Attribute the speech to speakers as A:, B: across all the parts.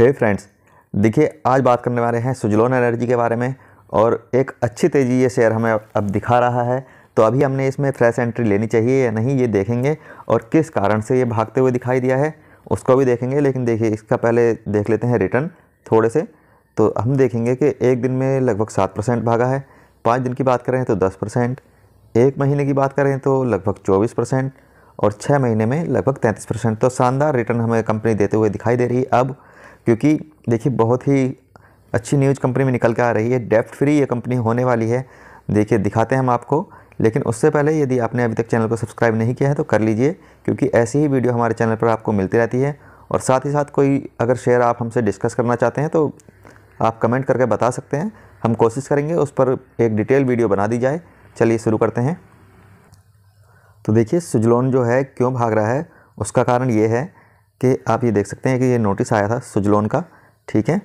A: हे friends देखिए आज बात करने वाले हैं सुजलोन एनर्जी के बारे में और एक अच्छी तेज़ी ये शेयर हमें अब दिखा रहा है तो अभी हमने इसमें फ्रेश एंट्री लेनी चाहिए या नहीं ये देखेंगे और किस कारण से ये भागते हुए दिखाई दिया है उसको भी देखेंगे लेकिन देखिए इसका पहले देख लेते हैं रिटर्न थोड़े से तो हम देखेंगे कि एक दिन में लगभग सात परसेंट भागा है पाँच दिन की बात करें तो दस परसेंट एक महीने की बात करें तो लगभग चौबीस परसेंट और छः महीने में लगभग तैंतीस परसेंट तो शानदार रिटर्न हमें कंपनी देते हुए दिखाई दे रही है अब क्योंकि देखिए बहुत ही अच्छी न्यूज कंपनी में निकल के आ रही है डेफ्ट फ्री ये कंपनी होने वाली है देखिए दिखाते हैं हम आपको लेकिन उससे पहले यदि आपने अभी तक चैनल को सब्सक्राइब नहीं किया है तो कर लीजिए क्योंकि ऐसी ही वीडियो हमारे चैनल पर आपको मिलती रहती है और साथ ही साथ कोई अगर शेयर आप हमसे डिस्कस करना चाहते हैं तो आप कमेंट करके बता सकते हैं हम कोशिश करेंगे उस पर एक डिटेल वीडियो बना दी जाए चलिए शुरू करते हैं तो देखिए सुजलोन जो है क्यों भाग रहा है उसका कारण ये है कि आप ये देख सकते हैं कि ये नोटिस आया था सुजलोन का ठीक है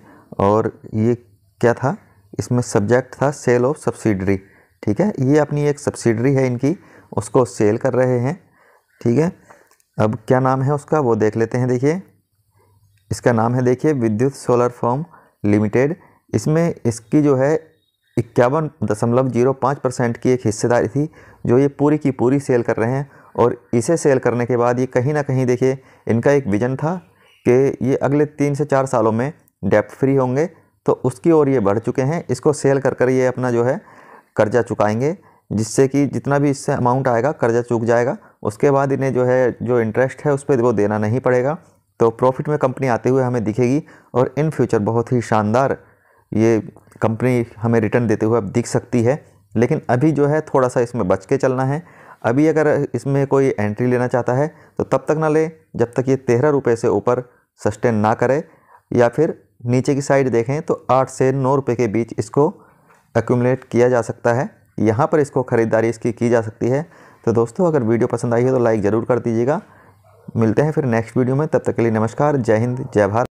A: और ये क्या था इसमें सब्जेक्ट था सेल ऑफ सब्सिडरी ठीक है ये अपनी एक सब्सिडरी है इनकी उसको सेल कर रहे हैं ठीक है अब क्या नाम है उसका वो देख लेते हैं देखिए इसका नाम है देखिए विद्युत सोलर फॉर्म लिमिटेड इसमें इसकी जो है इक्यावन दशमलव जीरो पाँच परसेंट की एक हिस्सेदारी थी जो ये पूरी की पूरी सेल कर रहे हैं और इसे सेल करने के बाद ये कहीं ना कहीं देखिए इनका एक विज़न था कि ये अगले तीन से चार सालों में डेप्ट फ्री होंगे तो उसकी ओर ये बढ़ चुके हैं इसको सेल कर कर ये अपना जो है कर्जा चुकाएंगे जिससे कि जितना भी इससे अमाउंट आएगा कर्जा चुक जाएगा उसके बाद इन्हें जो है जो इंटरेस्ट है उस पर वो देना नहीं पड़ेगा तो प्रॉफिट में कंपनी आते हुए हमें दिखेगी और इन फ्यूचर बहुत ही शानदार ये कंपनी हमें रिटर्न देते हुए अब दिख सकती है लेकिन अभी जो है थोड़ा सा इसमें बच के चलना है अभी अगर इसमें कोई एंट्री लेना चाहता है तो तब तक ना ले जब तक ये तेरह रुपये से ऊपर सस्टेन ना करे या फिर नीचे की साइड देखें तो आठ से नौ रुपये के बीच इसको एक्यूमलेट किया जा सकता है यहाँ पर इसको ख़रीदारी इसकी की जा सकती है तो दोस्तों अगर वीडियो पसंद आई है तो लाइक ज़रूर कर दीजिएगा मिलते हैं फिर नेक्स्ट वीडियो में तब तक के लिए नमस्कार जय हिंद जय भारत